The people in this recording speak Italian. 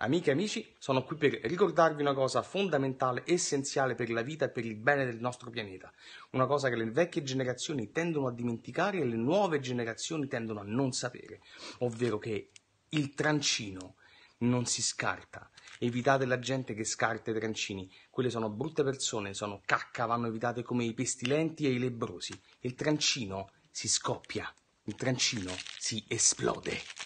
Amiche e amici, sono qui per ricordarvi una cosa fondamentale, essenziale per la vita e per il bene del nostro pianeta, una cosa che le vecchie generazioni tendono a dimenticare e le nuove generazioni tendono a non sapere, ovvero che il trancino non si scarta. Evitate la gente che scarta i trancini, quelle sono brutte persone, sono cacca, vanno evitate come i pestilenti e i lebrosi. Il trancino si scoppia, il trancino si esplode.